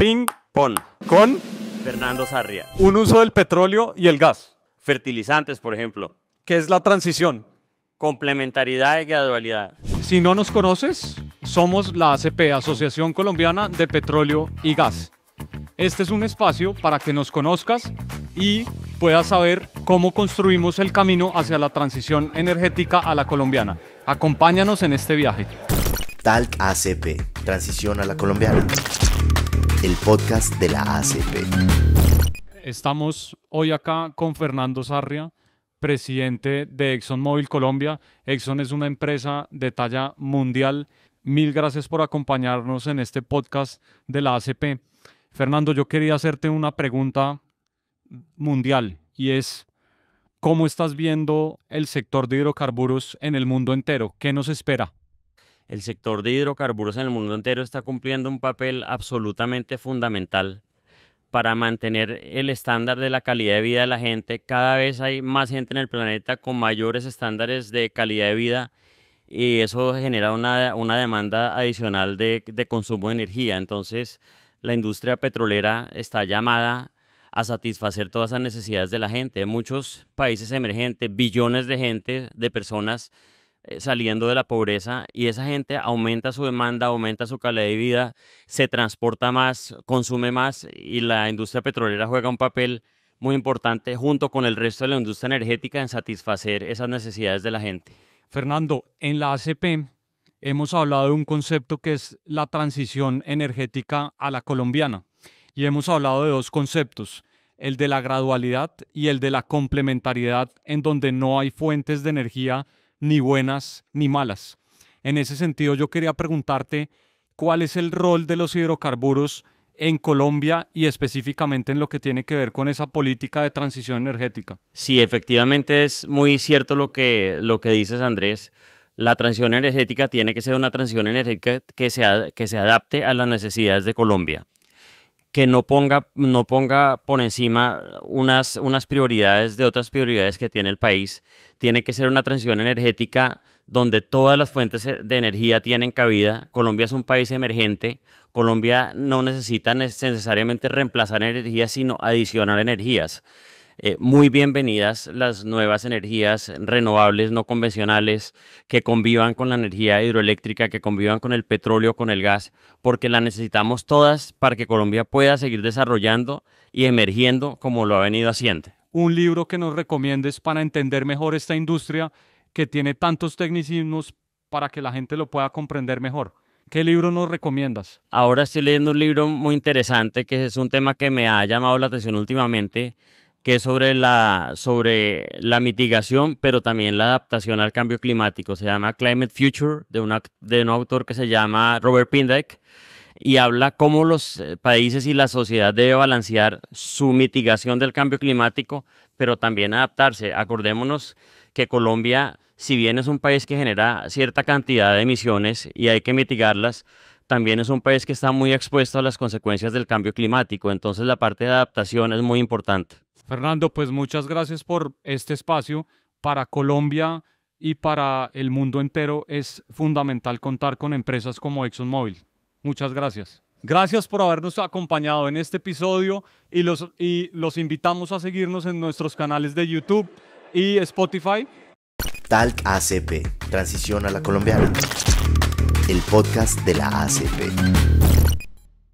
Ping pong. Con Fernando Sarria. un uso del petróleo y el gas, Fertilizantes, por ejemplo. ¿Qué es la transición. Complementariedad y gradualidad. Si no nos conoces, somos la ACP, Asociación Colombiana de Petróleo y Gas. Este es un espacio para que nos conozcas y puedas saber cómo construimos el camino hacia la transición energética a la colombiana. Acompáñanos en este viaje. tal ACP, transición a la colombiana el podcast de la ACP. Estamos hoy acá con Fernando Sarria, presidente de ExxonMobil Colombia. Exxon es una empresa de talla mundial. Mil gracias por acompañarnos en este podcast de la ACP. Fernando, yo quería hacerte una pregunta mundial y es, ¿cómo estás viendo el sector de hidrocarburos en el mundo entero? ¿Qué nos espera? el sector de hidrocarburos en el mundo entero está cumpliendo un papel absolutamente fundamental para mantener el estándar de la calidad de vida de la gente. Cada vez hay más gente en el planeta con mayores estándares de calidad de vida y eso genera una, demanda adicional de, consumo de energía. Entonces, la industria petrolera está llamada a satisfacer todas las necesidades de la gente. Muchos países emergentes, billones de gente, de personas, eh, saliendo de la pobreza y esa gente aumenta su demanda, aumenta su calidad de vida, se transporta más, consume más y la industria petrolera juega un papel muy importante junto con el resto de la industria energética en satisfacer esas necesidades de la gente. Fernando, en la ACP hemos hablado de un concepto que es la transición energética a la colombiana y hemos hablado de dos conceptos, el de la gradualidad y el de la complementariedad en donde no hay fuentes de energía ni buenas ni malas. En ese sentido, yo quería preguntarte cuál es el rol de los hidrocarburos en Colombia y específicamente en lo que tiene que ver con esa política de transición energética. Sí, efectivamente es muy cierto lo que, lo que dices, Andrés. La transición energética tiene que ser una transición energética que se adapte a las necesidades de Colombia que no ponga, no ponga por encima unas, unas prioridades de otras prioridades que tiene el país. Tiene que ser una transición energética donde todas las fuentes e, de energía tienen cabida. Colombia es un país emergente. Colombia no necesita necesariamente reemplazar energías, sino adicionar energías. Eh, muy bienvenidas las nuevas energías renovables no convencionales que convivan con la energía hidroeléctrica, que convivan con el petróleo, con el gas, porque las necesitamos todas para que Colombia pueda seguir desarrollando y emergiendo como lo ha venido haciendo. Un libro que nos recomiendes para entender mejor esta industria que tiene tantos tecnicismos para que la gente lo pueda comprender mejor. ¿Qué libro nos recomiendas? Ahora estoy leyendo un libro muy interesante que es un tema que me ha llamado la atención últimamente que es sobre la, sobre la mitigación, pero también la adaptación al cambio climático. Se llama Climate Future, de, de un autor que se llama Robert Pindek, y habla cómo los eh, países y la sociedad debe balancear su mitigación del cambio climático, pero también adaptarse. Acordémonos que Colombia, si bien es un país que genera cierta cantidad de emisiones y hay que mitigarlas, también es un país que está muy expuesto a las consecuencias del cambio climático, entonces la parte de adaptación es muy importante. Fernando, pues muchas gracias por este espacio. Para Colombia y para el mundo entero es fundamental contar con empresas como ExxonMobil. Muchas gracias. Gracias por habernos acompañado en este episodio y los, y los invitamos a seguirnos en nuestros canales de YouTube y Spotify. Talk ACP, Transición a la Colombiana, el podcast de la ACP.